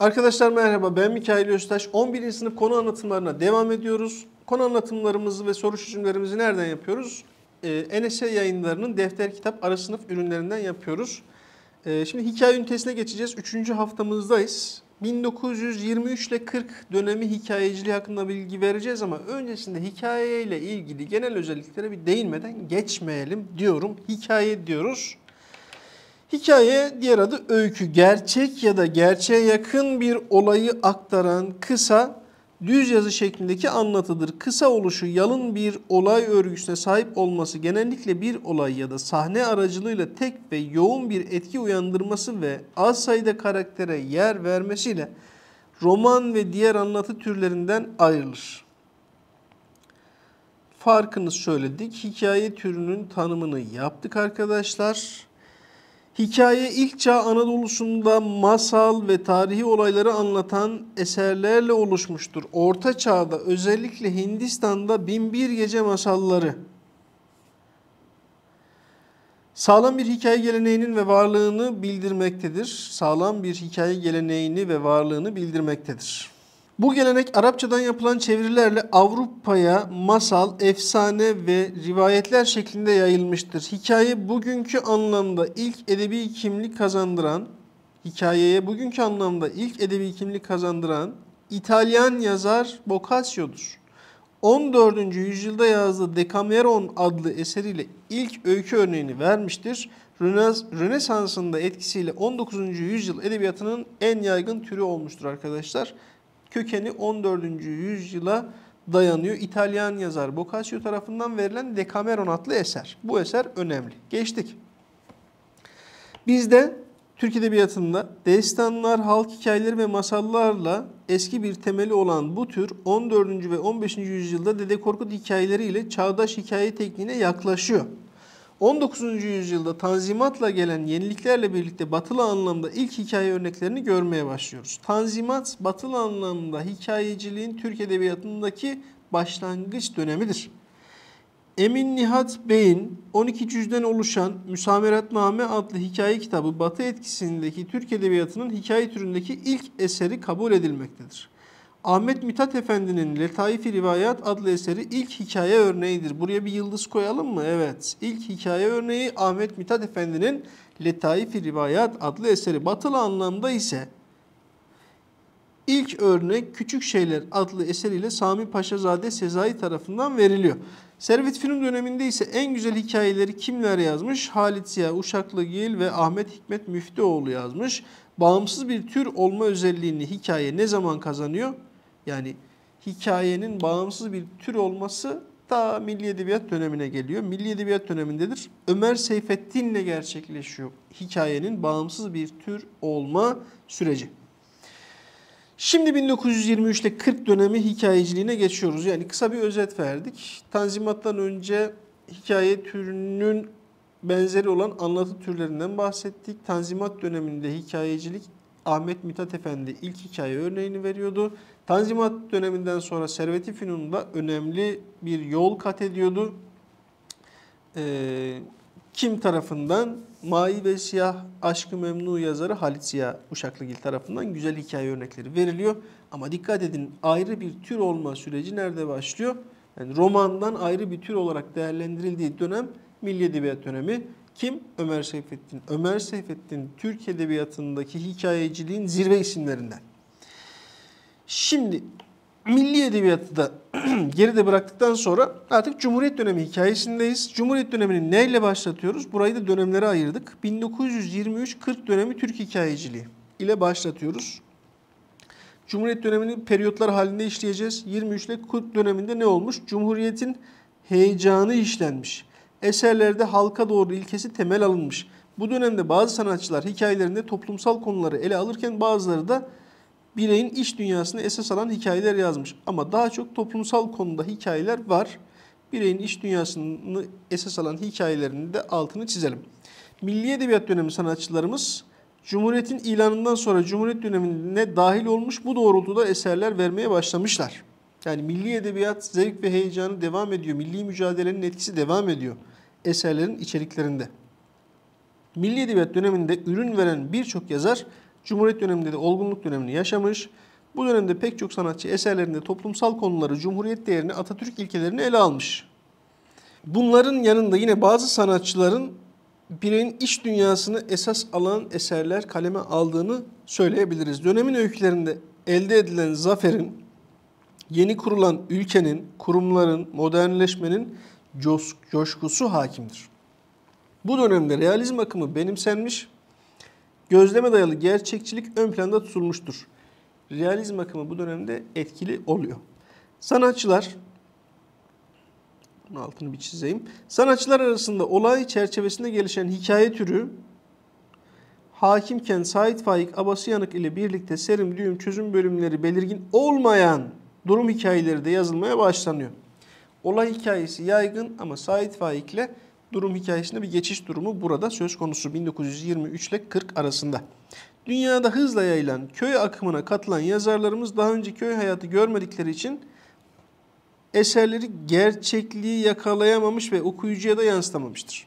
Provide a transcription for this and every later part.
Arkadaşlar merhaba ben Mikail Öztaş. 11. sınıf konu anlatımlarına devam ediyoruz. Konu anlatımlarımızı ve soru çözümlerimizi nereden yapıyoruz? Ee, NSE yayınlarının defter kitap ara sınıf ürünlerinden yapıyoruz. Ee, şimdi hikaye ünitesine geçeceğiz. 3. haftamızdayız. 1923 ile 40 dönemi hikayeciliği hakkında bilgi vereceğiz ama öncesinde hikaye ile ilgili genel özelliklere bir değinmeden geçmeyelim diyorum. Hikaye diyoruz. Hikaye diğer adı öykü. Gerçek ya da gerçeğe yakın bir olayı aktaran kısa düz yazı şeklindeki anlatıdır. Kısa oluşu yalın bir olay örgüsüne sahip olması genellikle bir olay ya da sahne aracılığıyla tek ve yoğun bir etki uyandırması ve az sayıda karaktere yer vermesiyle roman ve diğer anlatı türlerinden ayrılır. Farkını söyledik. Hikaye türünün tanımını yaptık arkadaşlar. Hikaye ilk çağ Anadolu'sunda masal ve tarihi olayları anlatan eserlerle oluşmuştur. Orta çağda özellikle Hindistan'da binbir gece masalları sağlam bir hikaye geleneğinin ve varlığını bildirmektedir. Sağlam bir hikaye geleneğini ve varlığını bildirmektedir. Bu gelenek Arapçadan yapılan çevirilerle Avrupa'ya masal, efsane ve rivayetler şeklinde yayılmıştır. Hikaye bugünkü anlamda ilk edebi kimlik kazandıran, hikayeye bugünkü anlamda ilk edebi kimlik kazandıran İtalyan yazar Boccaccio'dur. 14. yüzyılda yazdığı Decameron adlı eseriyle ilk öykü örneğini vermiştir. Rönes Rönesans'ın da etkisiyle 19. yüzyıl edebiyatının en yaygın türü olmuştur arkadaşlar kökeni 14. yüzyıla dayanıyor. İtalyan yazar Boccaccio tarafından verilen Decameron adlı eser. Bu eser önemli. Geçtik. Bizde Türk Edebiyatı'nda destanlar, halk hikayeleri ve masallarla eski bir temeli olan bu tür 14. ve 15. yüzyılda Dede Korkut hikayeleriyle çağdaş hikaye tekniğine yaklaşıyor. 19. yüzyılda Tanzimat'la gelen yeniliklerle birlikte batılı anlamda ilk hikaye örneklerini görmeye başlıyoruz. Tanzimat, batılı anlamda hikayeciliğin Türk Edebiyatı'ndaki başlangıç dönemidir. Emin Nihat Bey'in 12 cüzden oluşan Müsameratname adlı hikaye kitabı Batı etkisindeki Türk Edebiyatı'nın hikaye türündeki ilk eseri kabul edilmektedir. Ahmet Mithat Efendi'nin Letaif-i Rivayat adlı eseri ilk hikaye örneğidir. Buraya bir yıldız koyalım mı? Evet. İlk hikaye örneği Ahmet Mithat Efendi'nin Letaif-i Rivayat adlı eseri. Batılı anlamda ise ilk örnek Küçük Şeyler adlı eseriyle Sami Paşazade Sezai tarafından veriliyor. Servet Film döneminde ise en güzel hikayeleri kimler yazmış? Halit Ziya Uşaklıgil ve Ahmet Hikmet Müftüoğlu yazmış. Bağımsız bir tür olma özelliğini hikaye ne zaman kazanıyor? Yani hikayenin bağımsız bir tür olması ta Milli Edebiyat dönemine geliyor. Milli Edebiyat dönemindedir. Ömer Seyfettin'le gerçekleşiyor hikayenin bağımsız bir tür olma süreci. Şimdi 1923 ile 40 dönemi hikayeciliğine geçiyoruz. Yani kısa bir özet verdik. Tanzimat'tan önce hikaye türünün benzeri olan anlatı türlerinden bahsettik. Tanzimat döneminde hikayecilik Ahmet Mithat Efendi ilk hikaye örneğini veriyordu. Tanzimat döneminden sonra Servet-i Fünun'da önemli bir yol kat ediyordu. Ee, kim tarafından? Mai ve Siyah Aşkı Memnu yazarı Halit Siyah Uşaklıgil tarafından güzel hikaye örnekleri veriliyor. Ama dikkat edin ayrı bir tür olma süreci nerede başlıyor? Yani romandan ayrı bir tür olarak değerlendirildiği dönem Milli Edebiyat dönemi. Kim? Ömer Seyfettin. Ömer Seyfettin Türk Edebiyatı'ndaki hikayeciliğin zirve isimlerinden. Şimdi milli edebiyatı da geride bıraktıktan sonra artık Cumhuriyet dönemi hikayesindeyiz. Cumhuriyet dönemini neyle başlatıyoruz? Burayı da dönemlere ayırdık. 1923-40 dönemi Türk hikayeciliği ile başlatıyoruz. Cumhuriyet dönemini periyotlar halinde işleyeceğiz. 23 ile 40 döneminde ne olmuş? Cumhuriyet'in heyecanı işlenmiş. Eserlerde halka doğru ilkesi temel alınmış. Bu dönemde bazı sanatçılar hikayelerinde toplumsal konuları ele alırken bazıları da bireyin iç dünyasını esas alan hikayeler yazmış. Ama daha çok toplumsal konuda hikayeler var. Bireyin iç dünyasını esas alan hikayelerini de altını çizelim. Milli Edebiyat dönemi sanatçılarımız Cumhuriyet'in ilanından sonra Cumhuriyet dönemine dahil olmuş bu doğrultuda eserler vermeye başlamışlar. Yani milli edebiyat zevk ve heyecanı devam ediyor. Milli mücadelenin etkisi devam ediyor eserlerin içeriklerinde. Milli edebiyat döneminde ürün veren birçok yazar Cumhuriyet döneminde de olgunluk dönemini yaşamış. Bu dönemde pek çok sanatçı eserlerinde toplumsal konuları, Cumhuriyet değerini, Atatürk ilkelerini ele almış. Bunların yanında yine bazı sanatçıların bireyin iç dünyasını esas alan eserler kaleme aldığını söyleyebiliriz. Dönemin öykülerinde elde edilen zaferin Yeni kurulan ülkenin, kurumların, modernleşmenin coşkusu hakimdir. Bu dönemde realizm akımı benimsenmiş, gözleme dayalı gerçekçilik ön planda tutulmuştur. Realizm akımı bu dönemde etkili oluyor. Sanatçılar, bunun altını bir çizeyim. Sanatçılar arasında olay çerçevesinde gelişen hikaye türü, hakimken Said Faik Abasıyanık ile birlikte Serim Düğüm çözüm bölümleri belirgin olmayan durum hikayeleri de yazılmaya başlanıyor. Olay hikayesi yaygın ama Said Faik'le durum hikayesinde bir geçiş durumu burada söz konusu 1923 ile 40 arasında. Dünyada hızla yayılan köy akımına katılan yazarlarımız daha önce köy hayatı görmedikleri için eserleri gerçekliği yakalayamamış ve okuyucuya da yansıtamamıştır.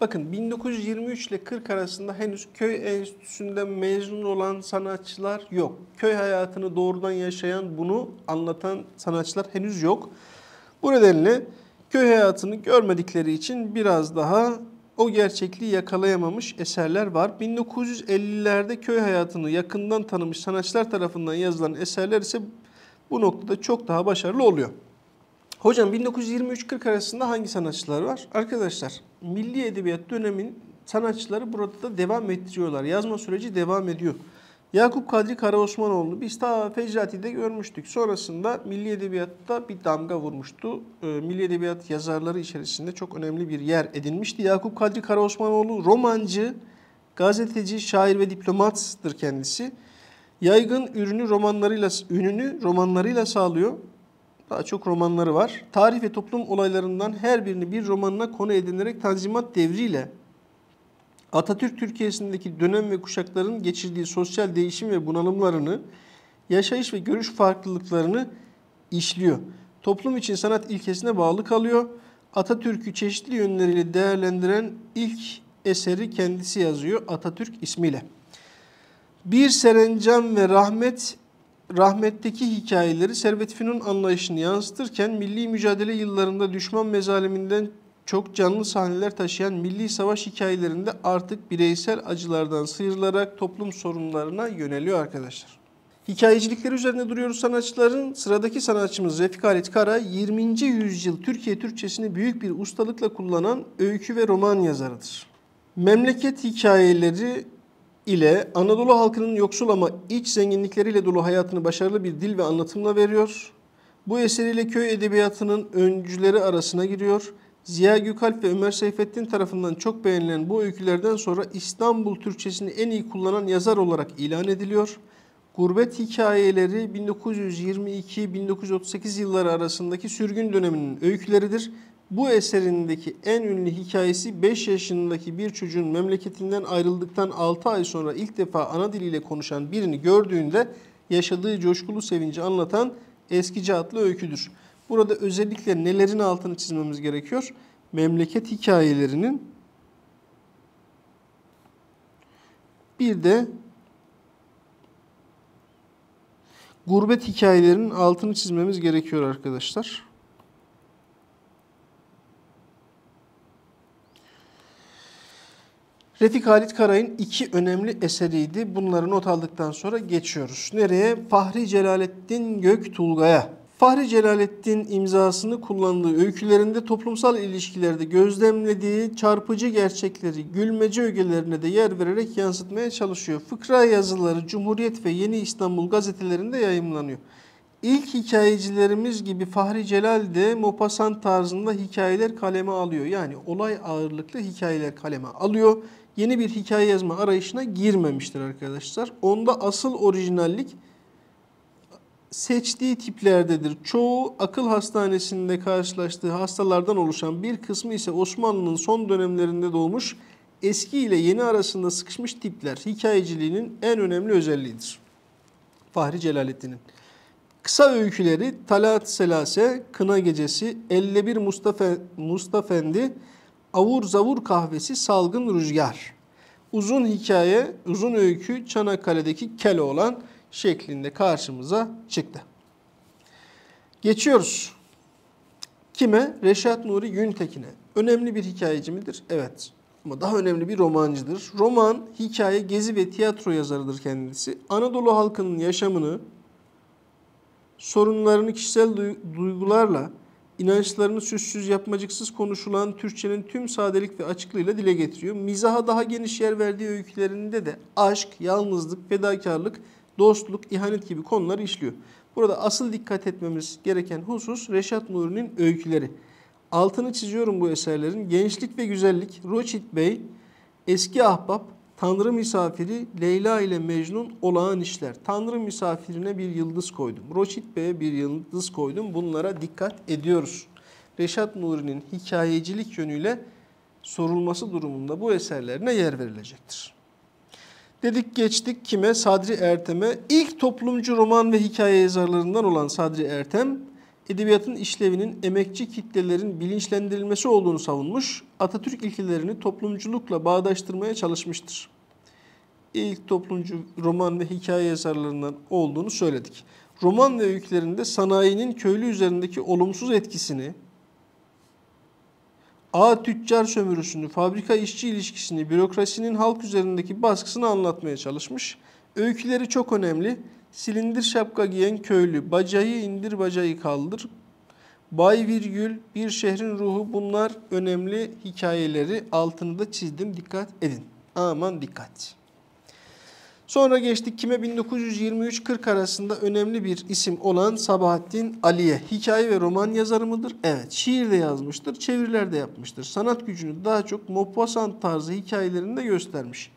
Bakın 1923 ile 40 arasında henüz köy enstitüsünden mezun olan sanatçılar yok. Köy hayatını doğrudan yaşayan, bunu anlatan sanatçılar henüz yok. Bu nedenle köy hayatını görmedikleri için biraz daha o gerçekliği yakalayamamış eserler var. 1950'lerde köy hayatını yakından tanımış sanatçılar tarafından yazılan eserler ise bu noktada çok daha başarılı oluyor. Hocam 1923-40 arasında hangi sanatçılar var? Arkadaşlar milli edebiyat dönemin sanatçıları burada da devam ettiriyorlar. Yazma süreci devam ediyor. Yakup Kadri Karaosmanoğlu biz ta Fecrati'de görmüştük. Sonrasında milli edebiyatta bir damga vurmuştu. Ee, milli edebiyat yazarları içerisinde çok önemli bir yer edinmişti. Yakup Kadri Karaosmanoğlu romancı, gazeteci, şair ve diplomattır kendisi. Yaygın ürünü romanlarıyla ününü romanlarıyla sağlıyor. Daha çok romanları var. Tarih ve toplum olaylarından her birini bir romanına konu edinerek Tanzimat Devri ile Atatürk Türkiye'sindeki dönem ve kuşakların geçirdiği sosyal değişim ve bunalımlarını, yaşayış ve görüş farklılıklarını işliyor. Toplum için sanat ilkesine bağlı kalıyor. Atatürk'ü çeşitli yönleriyle değerlendiren ilk eseri kendisi yazıyor Atatürk ismiyle. Bir serencam ve rahmet rahmetteki hikayeleri Servet Fünun anlayışını yansıtırken milli mücadele yıllarında düşman mezaliminden çok canlı sahneler taşıyan milli savaş hikayelerinde artık bireysel acılardan sıyrılarak toplum sorunlarına yöneliyor arkadaşlar. Hikayecilikleri üzerine duruyoruz sanatçıların. Sıradaki sanatçımız Refik Halit Kara 20. yüzyıl Türkiye Türkçesini büyük bir ustalıkla kullanan öykü ve roman yazarıdır. Memleket hikayeleri ile Anadolu halkının yoksul ama iç zenginlikleriyle dolu hayatını başarılı bir dil ve anlatımla veriyor. Bu eseriyle köy edebiyatının öncüleri arasına giriyor. Ziya Gökalp ve Ömer Seyfettin tarafından çok beğenilen bu öykülerden sonra İstanbul Türkçesini en iyi kullanan yazar olarak ilan ediliyor. Gurbet hikayeleri 1922-1938 yılları arasındaki sürgün döneminin öyküleridir bu eserindeki en ünlü hikayesi 5 yaşındaki bir çocuğun memleketinden ayrıldıktan 6 ay sonra ilk defa ana diliyle konuşan birini gördüğünde yaşadığı coşkulu sevinci anlatan eskici adlı öyküdür. Burada özellikle nelerin altını çizmemiz gerekiyor? Memleket hikayelerinin bir de gurbet hikayelerinin altını çizmemiz gerekiyor arkadaşlar. Refik Halit Karay'ın iki önemli eseriydi. Bunları not aldıktan sonra geçiyoruz. Nereye? Fahri Celalettin Göktulga'ya. Fahri Celalettin imzasını kullandığı öykülerinde toplumsal ilişkilerde gözlemlediği çarpıcı gerçekleri gülmece ögelerine de yer vererek yansıtmaya çalışıyor. Fıkra yazıları Cumhuriyet ve Yeni İstanbul gazetelerinde yayımlanıyor. İlk hikayecilerimiz gibi Fahri Celal de Maupassant tarzında hikayeler kaleme alıyor. Yani olay ağırlıklı hikayeler kaleme alıyor yeni bir hikaye yazma arayışına girmemiştir arkadaşlar. Onda asıl orijinallik seçtiği tiplerdedir. Çoğu akıl hastanesinde karşılaştığı hastalardan oluşan bir kısmı ise Osmanlı'nın son dönemlerinde doğmuş eski ile yeni arasında sıkışmış tipler hikayeciliğinin en önemli özelliğidir. Fahri Celalettin'in. Kısa öyküleri Talat Selase, Kına Gecesi, 51 Mustafa, Mustafendi, avur zavur kahvesi salgın rüzgar. Uzun hikaye, uzun öykü Çanakkale'deki Keloğlan şeklinde karşımıza çıktı. Geçiyoruz. Kime? Reşat Nuri Güntekin'e. Önemli bir hikayeci midir? Evet. Ama daha önemli bir romancıdır. Roman, hikaye, gezi ve tiyatro yazarıdır kendisi. Anadolu halkının yaşamını, sorunlarını kişisel duygularla inançlarını sözsüz yapmacıksız konuşulan Türkçenin tüm sadelik ve açıklığıyla dile getiriyor. Mizaha daha geniş yer verdiği öykülerinde de aşk, yalnızlık, fedakarlık, dostluk, ihanet gibi konular işliyor. Burada asıl dikkat etmemiz gereken husus Reşat Nuri'nin öyküleri. Altını çiziyorum bu eserlerin. Gençlik ve Güzellik, Roçit Bey, Eski Ahbap, Tanrı misafiri Leyla ile Mecnun olağan işler. Tanrı misafirine bir yıldız koydum. Roşit Bey'e bir yıldız koydum. Bunlara dikkat ediyoruz. Reşat Nuri'nin hikayecilik yönüyle sorulması durumunda bu eserlerine yer verilecektir. Dedik geçtik kime? Sadri Ertem'e. İlk toplumcu roman ve hikaye yazarlarından olan Sadri Ertem, edebiyatın işlevinin emekçi kitlelerin bilinçlendirilmesi olduğunu savunmuş, Atatürk ilkelerini toplumculukla bağdaştırmaya çalışmıştır. İlk toplumcu roman ve hikaye yazarlarından olduğunu söyledik. Roman ve öykülerinde sanayinin köylü üzerindeki olumsuz etkisini, ağ tüccar sömürüsünü, fabrika işçi ilişkisini, bürokrasinin halk üzerindeki baskısını anlatmaya çalışmış. Öyküleri çok önemli. Silindir şapka giyen köylü, bacayı indir bacayı kaldır. Bay virgül, bir şehrin ruhu bunlar önemli hikayeleri altını da çizdim. Dikkat edin. Aman dikkat. Sonra geçtik kime 1923-40 arasında önemli bir isim olan Sabahattin Ali'ye. Hikaye ve roman yazarı mıdır? Evet. Şiir de yazmıştır, çeviriler de yapmıştır. Sanat gücünü daha çok Maupassant tarzı hikayelerinde göstermiş.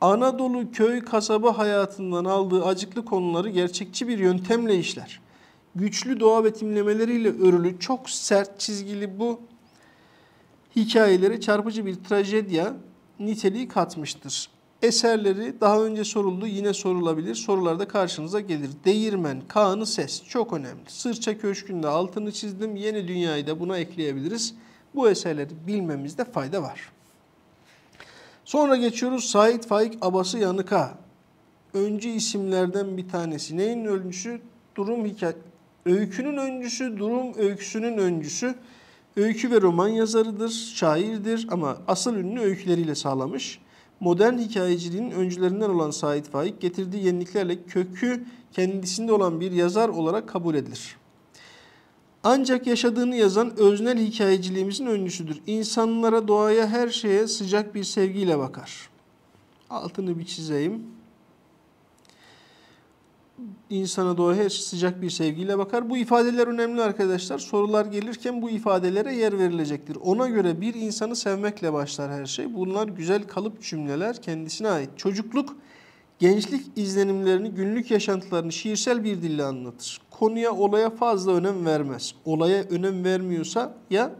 Anadolu köy kasaba hayatından aldığı acıklı konuları gerçekçi bir yöntemle işler. Güçlü doğa betimlemeleriyle örülü çok sert çizgili bu hikayeleri çarpıcı bir trajedya niteliği katmıştır. Eserleri daha önce soruldu yine sorulabilir. Sorularda karşınıza gelir. Değirmen, Kaan'ı ses çok önemli. Sırça Köşkü'nde altını çizdim. Yeni dünyayı da buna ekleyebiliriz. Bu eserleri bilmemizde fayda var. Sonra geçiyoruz Said Faik Abası Yanık'a. Öncü isimlerden bir tanesi. Neyin öncüsü? Durum hikaye. Öykünün öncüsü, durum öyküsünün öncüsü. Öykü ve roman yazarıdır, şairdir ama asıl ünlü öyküleriyle sağlamış. Modern hikayeciliğin öncülerinden olan Said Faik getirdiği yeniliklerle kökü kendisinde olan bir yazar olarak kabul edilir. Ancak yaşadığını yazan öznel hikayeciliğimizin öncüsüdür. İnsanlara, doğaya, her şeye sıcak bir sevgiyle bakar. Altını bir çizeyim. İnsana, doğaya her şey sıcak bir sevgiyle bakar. Bu ifadeler önemli arkadaşlar. Sorular gelirken bu ifadelere yer verilecektir. Ona göre bir insanı sevmekle başlar her şey. Bunlar güzel kalıp cümleler kendisine ait. Çocukluk gençlik izlenimlerini, günlük yaşantılarını şiirsel bir dille anlatır. Konuya, olaya fazla önem vermez. Olaya önem vermiyorsa ya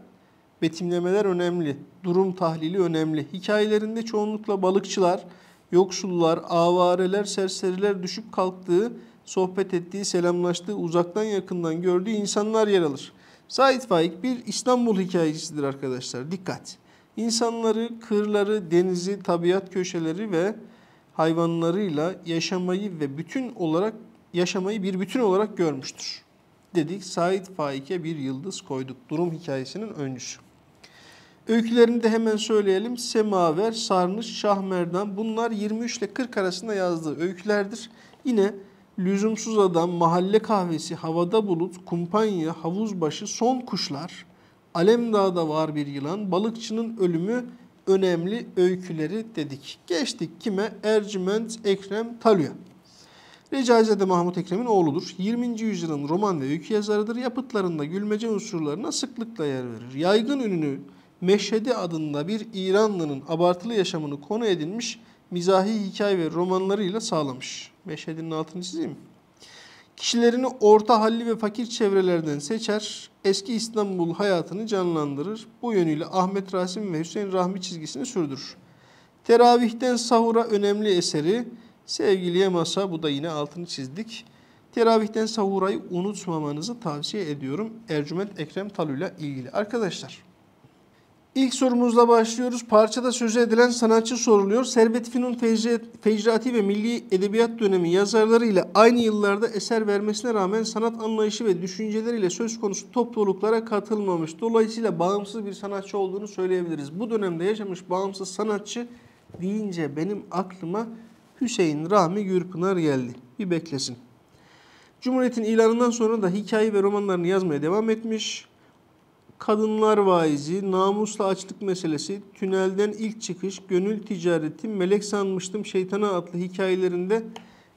betimlemeler önemli, durum tahlili önemli. Hikayelerinde çoğunlukla balıkçılar, yoksullar, avareler, serseriler düşüp kalktığı, sohbet ettiği, selamlaştığı, uzaktan yakından gördüğü insanlar yer alır. Said Faik bir İstanbul hikayecisidir arkadaşlar. Dikkat! İnsanları, kırları, denizi, tabiat köşeleri ve hayvanlarıyla yaşamayı ve bütün olarak yaşamayı bir bütün olarak görmüştür. Dedik Said Faik'e bir yıldız koyduk. Durum hikayesinin öncüsü. Öykülerini de hemen söyleyelim. Semaver, Sarnıç, Şahmerdan bunlar 23 ile 40 arasında yazdığı öykülerdir. Yine Lüzumsuz Adam, Mahalle Kahvesi, Havada Bulut, Kumpanya, Havuzbaşı, Son Kuşlar, Alemdağ'da Var Bir Yılan, Balıkçının Ölümü önemli öyküleri dedik. Geçtik kime? Ercüment Ekrem Talya. Recaizade Mahmut Ekrem'in oğludur. 20. yüzyılın roman ve öykü yazarıdır. Yapıtlarında gülmece unsurlarına sıklıkla yer verir. Yaygın ününü Meşhedi adında bir İranlının abartılı yaşamını konu edinmiş mizahi hikaye ve romanlarıyla sağlamış. Meşhedi'nin altını çizeyim mi? Kişilerini orta halli ve fakir çevrelerden seçer, eski İstanbul hayatını canlandırır. Bu yönüyle Ahmet Rasim ve Hüseyin Rahmi çizgisini sürdürür. Teravihten sahura önemli eseri sevgiliye masa bu da yine altını çizdik. Teravihten sahurayı unutmamanızı tavsiye ediyorum. Ercüment Ekrem Talu ile ilgili. Arkadaşlar İlk sorumuzla başlıyoruz. Parçada sözü edilen sanatçı soruluyor. Servet Fünun Fecrati ve Milli Edebiyat Dönemi yazarları ile aynı yıllarda eser vermesine rağmen sanat anlayışı ve düşünceleriyle söz konusu topluluklara katılmamış. Dolayısıyla bağımsız bir sanatçı olduğunu söyleyebiliriz. Bu dönemde yaşamış bağımsız sanatçı deyince benim aklıma Hüseyin Rahmi Gürpınar geldi. Bir beklesin. Cumhuriyet'in ilanından sonra da hikaye ve romanlarını yazmaya devam etmiş. Kadınlar vaizi, namusla açlık meselesi, tünelden ilk çıkış, gönül ticareti, melek sanmıştım şeytana adlı hikayelerinde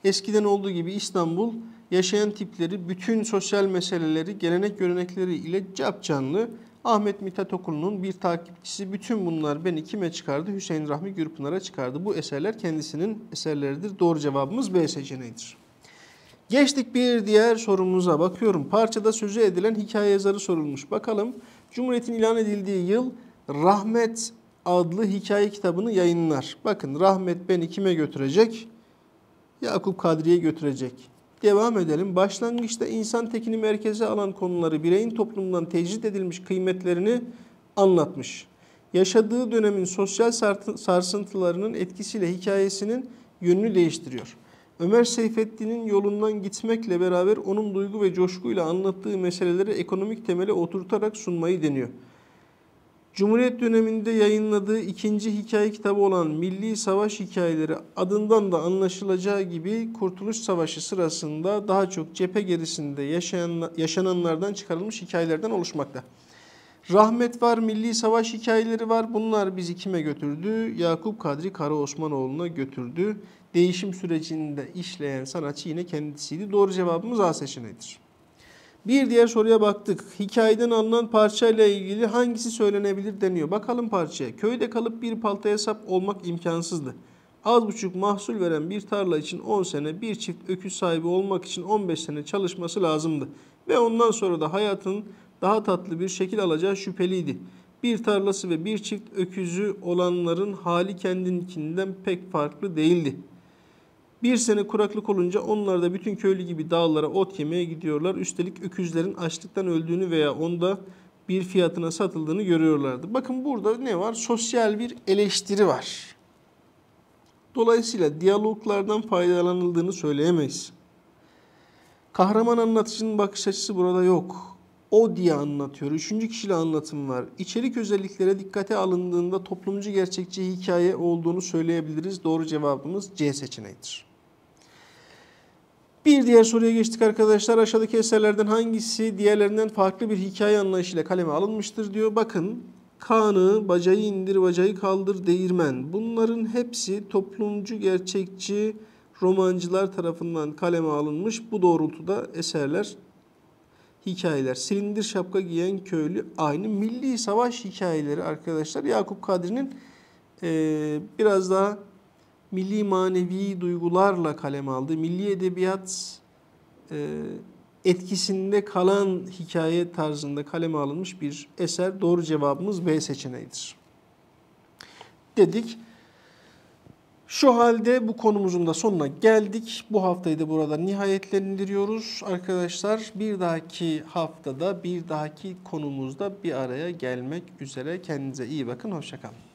eskiden olduğu gibi İstanbul yaşayan tipleri, bütün sosyal meseleleri, gelenek görenekleri ile cap canlı. Ahmet Mithat Okulu'nun bir takipçisi bütün bunlar beni kime çıkardı? Hüseyin Rahmi Gürpınar'a çıkardı. Bu eserler kendisinin eserleridir. Doğru cevabımız B seçeneğidir. Geçtik bir diğer sorumuza bakıyorum. Parçada sözü edilen hikaye yazarı sorulmuş. Bakalım Cumhuriyet'in ilan edildiği yıl Rahmet adlı hikaye kitabını yayınlar. Bakın Rahmet beni kime götürecek? Yakup Kadri'ye götürecek. Devam edelim. Başlangıçta insan tekini merkeze alan konuları bireyin toplumdan tecrit edilmiş kıymetlerini anlatmış. Yaşadığı dönemin sosyal sarsıntılarının etkisiyle hikayesinin yönünü değiştiriyor. Ömer Seyfettin'in yolundan gitmekle beraber onun duygu ve coşkuyla anlattığı meseleleri ekonomik temele oturtarak sunmayı deniyor. Cumhuriyet döneminde yayınladığı ikinci hikaye kitabı olan Milli Savaş Hikayeleri adından da anlaşılacağı gibi Kurtuluş Savaşı sırasında daha çok cephe gerisinde yaşananlardan çıkarılmış hikayelerden oluşmakta. Rahmet var, Milli Savaş hikayeleri var. Bunlar bizi kime götürdü? Yakup Kadri Kara Osmanoğlu'na götürdü değişim sürecinde işleyen sanatçı yine kendisiydi. Doğru cevabımız A seçeneğidir. Bir diğer soruya baktık. Hikayeden alınan parçayla ilgili hangisi söylenebilir deniyor. Bakalım parçaya. Köyde kalıp bir paltaya sap olmak imkansızdı. Az buçuk mahsul veren bir tarla için 10 sene, bir çift öküz sahibi olmak için 15 sene çalışması lazımdı. Ve ondan sonra da hayatın daha tatlı bir şekil alacağı şüpheliydi. Bir tarlası ve bir çift öküzü olanların hali kendininkinden pek farklı değildi. Bir sene kuraklık olunca onlar da bütün köylü gibi dağlara ot yemeye gidiyorlar. Üstelik öküzlerin açlıktan öldüğünü veya onda bir fiyatına satıldığını görüyorlardı. Bakın burada ne var? Sosyal bir eleştiri var. Dolayısıyla diyaloglardan faydalanıldığını söyleyemeyiz. Kahraman anlatıcının bakış açısı burada yok. O diye anlatıyor. Üçüncü kişili anlatım var. İçerik özelliklere dikkate alındığında toplumcu gerçekçi hikaye olduğunu söyleyebiliriz. Doğru cevabımız C seçeneğidir. Bir diğer soruya geçtik arkadaşlar. Aşağıdaki eserlerden hangisi diğerlerinden farklı bir hikaye anlayışıyla kaleme alınmıştır diyor. Bakın Kanı, bacayı indir, bacayı kaldır, değirmen. Bunların hepsi toplumcu, gerçekçi romancılar tarafından kaleme alınmış. Bu doğrultuda eserler, hikayeler. Silindir şapka giyen köylü aynı. Milli savaş hikayeleri arkadaşlar Yakup Kadri'nin ee, biraz daha milli manevi duygularla kalem aldı. Milli edebiyat e, etkisinde kalan hikaye tarzında kaleme alınmış bir eser. Doğru cevabımız B seçeneğidir. Dedik. Şu halde bu konumuzun da sonuna geldik. Bu haftayı da burada nihayetlendiriyoruz. Arkadaşlar bir dahaki haftada bir dahaki konumuzda bir araya gelmek üzere. Kendinize iyi bakın. Hoşçakalın.